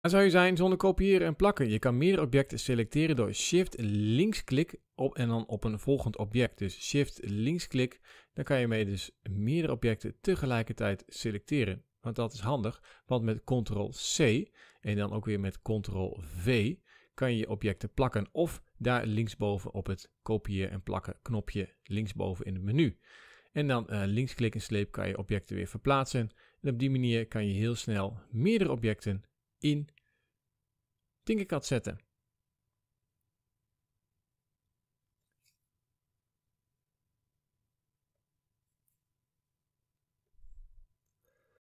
En zou je zijn zonder kopiëren en plakken. Je kan meerdere objecten selecteren door shift linksklik op en dan op een volgend object. Dus shift linksklik, dan kan je mee dus meerdere objecten tegelijkertijd selecteren. Want dat is handig, want met ctrl C en dan ook weer met ctrl V kan je objecten plakken of daar linksboven op het kopiëren en plakken knopje linksboven in het menu. En dan uh, linksklik en sleep kan je objecten weer verplaatsen. En op die manier kan je heel snel meerdere objecten in Tinkercad zetten.